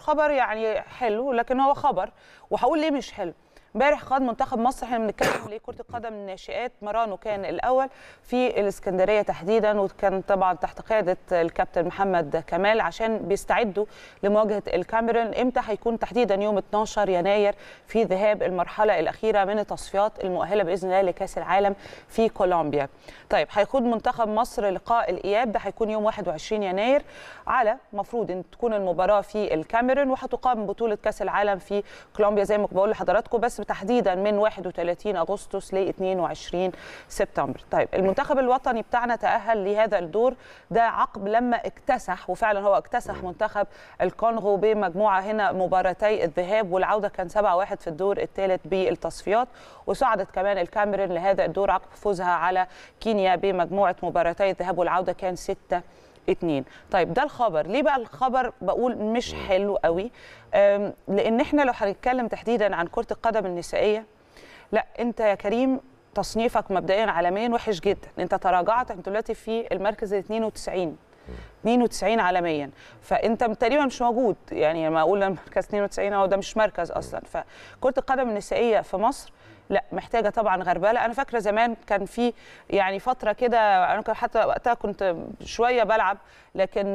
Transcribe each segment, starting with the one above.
خبر يعني حلو لكن هو خبر وهقول ليه مش حلو امبارح خاض منتخب مصر احنا بنتكلم كره القدم الناشئات مرانو كان الاول في الاسكندريه تحديدا وكان طبعا تحت قياده الكابتن محمد كمال عشان بيستعدوا لمواجهه الكاميرون امتى هيكون تحديدا يوم 12 يناير في ذهاب المرحله الاخيره من التصفيات المؤهله باذن الله لكاس العالم في كولومبيا طيب هيخوض منتخب مصر لقاء الاياب ده هيكون يوم 21 يناير على مفروض ان تكون المباراه في الكاميرون وهتقام بطوله كاس العالم في كولومبيا زي ما بقول لحضراتكم بس مصر تحديدا من 31 اغسطس ل 22 سبتمبر طيب المنتخب الوطني بتاعنا تاهل لهذا الدور ده عقب لما اكتسح وفعلا هو اكتسح منتخب الكونغو بمجموعه هنا مباراتي الذهاب والعوده كان 7-1 في الدور الثالث بالتصفيات وصعدت كمان الكاميرون لهذا الدور عقب فوزها على كينيا بمجموعه مباراتي الذهاب والعوده كان 6 اتنين طيب ده الخبر ليه بقى الخبر بقول مش حلو قوي لان احنا لو هنتكلم تحديدا عن كره القدم النسائيه لا انت يا كريم تصنيفك مبدئيا عالميا وحش جدا انت تراجعت انت دلوقتي في المركز 92 92 عالميا فانت تقريبا مش موجود يعني لما اقول مركز 92 اهو ده مش مركز اصلا فكره القدم النسائيه في مصر لا محتاجه طبعا غربله انا فاكره زمان كان في يعني فتره كده انا حتى وقتها كنت شويه بلعب لكن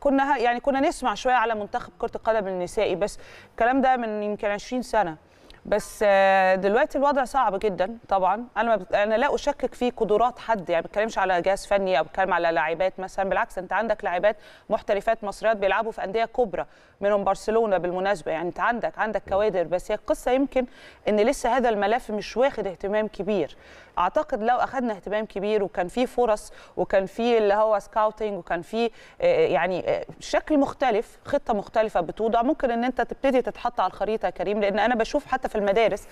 كنا يعني كنا نسمع شويه على منتخب كره القدم النسائي بس الكلام ده من يمكن 20 سنه بس آه، دلوقتي الوضع صعب جدا طبعا انا انا لا اشكك في قدرات حد يعني ما بتكلمش على جهاز فني او بتكلم على لاعبات مثلا بالعكس انت عندك لاعبات محترفات مصريات بيلعبوا في انديه كبرى منهم برشلونه بالمناسبه يعني انت عندك عندك كوادر بس هي القصه يمكن ان لسه هذا الملف مش واخد اهتمام كبير اعتقد لو اخذنا اهتمام كبير وكان في فرص وكان في اللي هو سكاوتنج وكان في آه، آه، يعني شكل مختلف خطه مختلفه بتوضع ممكن ان انت تبتدي تتحط على الخريطه يا كريم لان انا بشوف حتى في في المدارس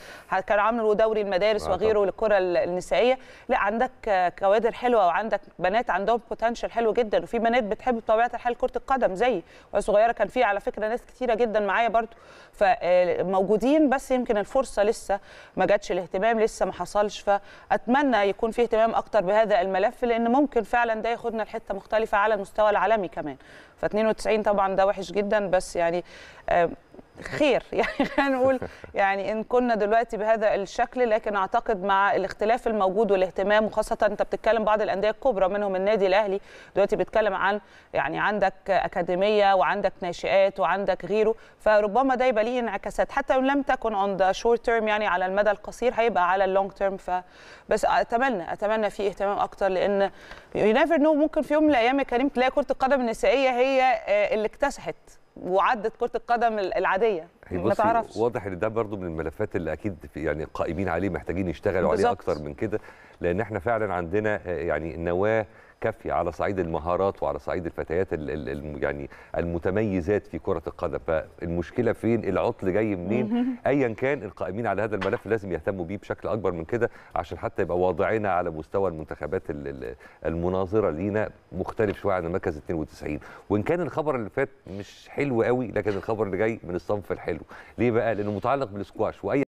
كان عامله دوري المدارس آه، وغيره للكره النسائيه لا عندك كوادر حلوه وعندك بنات عندهم بوتنشال حلو جدا وفي بنات بتحب بطبيعه الحال كره القدم زي صغيره كان في على فكره ناس كثيره جدا معايا برضو فموجودين آه، بس يمكن الفرصه لسه ما جاتش الاهتمام لسه ما حصلش فاتمنى يكون في اهتمام اكتر بهذا الملف لان ممكن فعلا ده ياخدنا لحته مختلفه على المستوى العالمي كمان ف 92 طبعا ده وحش جدا بس يعني آه، خير يعني خلينا نقول يعني ان كنا دلوقتي بهذا الشكل لكن اعتقد مع الاختلاف الموجود والاهتمام وخاصه انت بتتكلم بعض الانديه الكبرى منهم النادي الاهلي دلوقتي بيتكلم عن يعني عندك اكاديميه وعندك ناشئات وعندك غيره فربما ده يبقى ليه انعكاسات حتى لو لم تكن اون ذا شورت تيرم يعني على المدى القصير هيبقى على اللونج تيرم ف بس اتمنى اتمنى في اهتمام اكتر لان يو نيفر نو ممكن في يوم من الايام يا كريم تلاقي كره القدم النسائيه هي آه، اللي اكتسحت وعدت كره القدم العاديه ما تعرفش واضح ان ده برضو من الملفات اللي اكيد يعني قائمين عليه محتاجين يشتغلوا عليه اكتر من كده لان احنا فعلا عندنا آه، يعني نواه كافيه على صعيد المهارات وعلى صعيد الفتيات ال ال يعني المتميزات في كره القدم فالمشكله فين العطل جاي منين ايا كان القائمين على هذا الملف لازم يهتموا بيه بشكل اكبر من كده عشان حتى يبقى واضعنا على مستوى المنتخبات المناظره لينا مختلف شويه عن المركز 92 وان كان الخبر اللي فات مش حلو قوي لكن الخبر اللي جاي من الصنف الحلو ليه بقى لانه متعلق بالسكواش واي